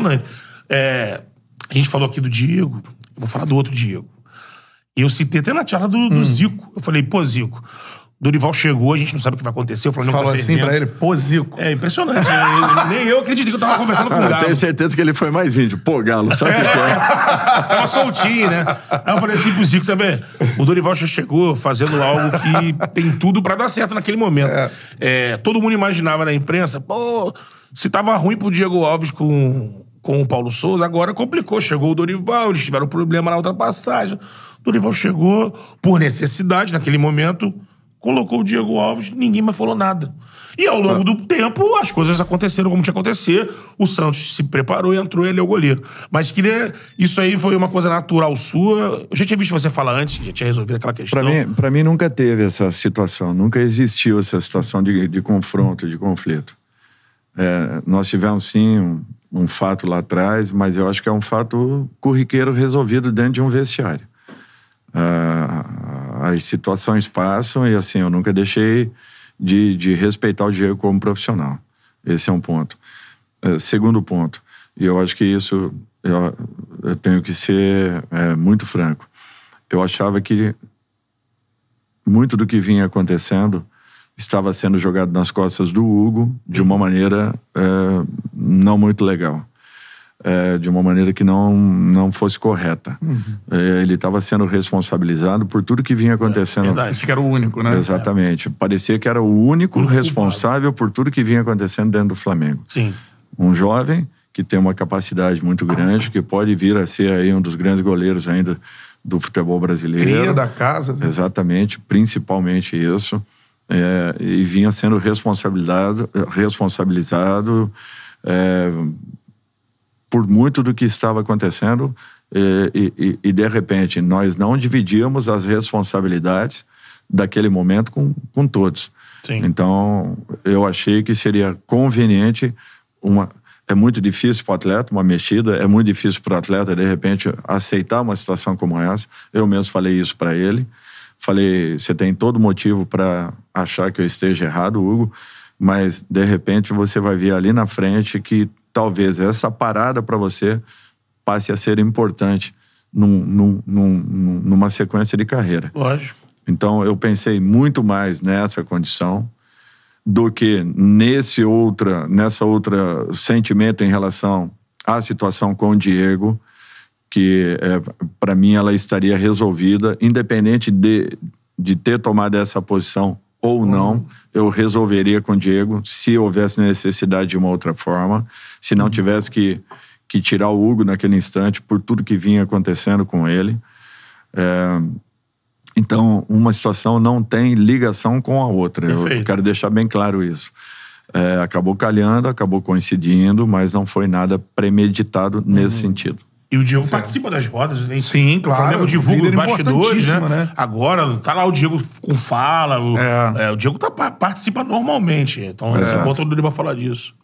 impressionante. É, a gente falou aqui do Diego, vou falar do outro Diego. eu citei até na charla do, do hum. Zico. Eu falei, pô, Zico, Dorival chegou, a gente não sabe o que vai acontecer. Eu falei, não, Falou tá assim pra ele, pô, Zico. É impressionante. Eu, nem eu acreditei que eu tava conversando com o ah, Galo. Eu tenho certeza que ele foi mais índio. Pô, Galo, sabe o é. que é? Tava soltinho, né? Aí eu falei assim pro Zico, também. Tá o Dorival já chegou fazendo algo que tem tudo pra dar certo naquele momento. É. É, todo mundo imaginava na imprensa, pô, se tava ruim pro Diego Alves com com o Paulo Souza, agora complicou. Chegou o Dorival, eles tiveram problema na ultrapassagem. Dorival chegou por necessidade naquele momento, colocou o Diego Alves, ninguém mais falou nada. E ao longo ah. do tempo, as coisas aconteceram como tinha que acontecer. O Santos se preparou e entrou, ele é o goleiro. Mas queria. Isso aí foi uma coisa natural sua. Eu já tinha visto você falar antes, já tinha resolvido aquela questão. Pra mim, mim nunca teve essa situação, nunca existiu essa situação de, de confronto, de conflito. É, nós tivemos sim um, um, fato lá atrás, mas eu acho que é um fato curriqueiro resolvido dentro de um vestiário. Ah, as situações passam e assim, eu nunca deixei de, de respeitar o Diego como profissional. Esse é um ponto. É, segundo ponto, e eu acho que isso eu, eu tenho que ser é, muito franco. Eu achava que muito do que vinha acontecendo estava sendo jogado nas costas do Hugo de uma maneira é, não muito legal. É, de uma maneira que não, não fosse correta. Uhum. É, ele estava sendo responsabilizado por tudo que vinha acontecendo. É, esse que era o único, né? Exatamente. Parecia que era o único responsável por tudo que vinha acontecendo dentro do Flamengo. Sim. Um jovem que tem uma capacidade muito grande, que pode vir a ser aí um dos grandes goleiros ainda do futebol brasileiro. Cria da casa. Né? Exatamente, principalmente isso é, e vinha sendo responsabilizado, responsabilizado é, por muito do que estava acontecendo é, e, e, e, de repente nós não dividíamos as responsabilidades daquele momento com, com todos. Sim. Então eu achei que seria conveniente uma é muito difícil para o atleta uma mexida, é muito difícil para o atleta de repente aceitar uma situação como essa. Eu mesmo falei isso para ele. Falei, você tem todo motivo para achar que eu esteja errado, Hugo, mas de repente você vai ver ali na frente que talvez essa parada para você passe a ser importante num, num, num, numa sequência de carreira. Lógico. Então eu pensei muito mais nessa condição do que nesse outra, nessa outra sentimento em relação à situação com o Diego que é, para mim ela estaria resolvida, independente de, de ter tomado essa posição ou não, eu resolveria com o Diego se houvesse necessidade de uma outra forma, se não uhum. tivesse que, que tirar o Hugo naquele instante por tudo que vinha acontecendo com ele. É, então, uma situação não tem ligação com a outra. Perfeito. Eu quero deixar bem claro isso. É, acabou calhando, acabou coincidindo, mas não foi nada premeditado nesse uhum. sentido. E o Diego certo. participa das rodas, né? Sim, claro. O Flamengo divulga os bastidores, né? né? Agora, tá lá o Diego com fala. O, é. É, o Diego tá, participa normalmente. Então, é. esse encontro do vai falar disso.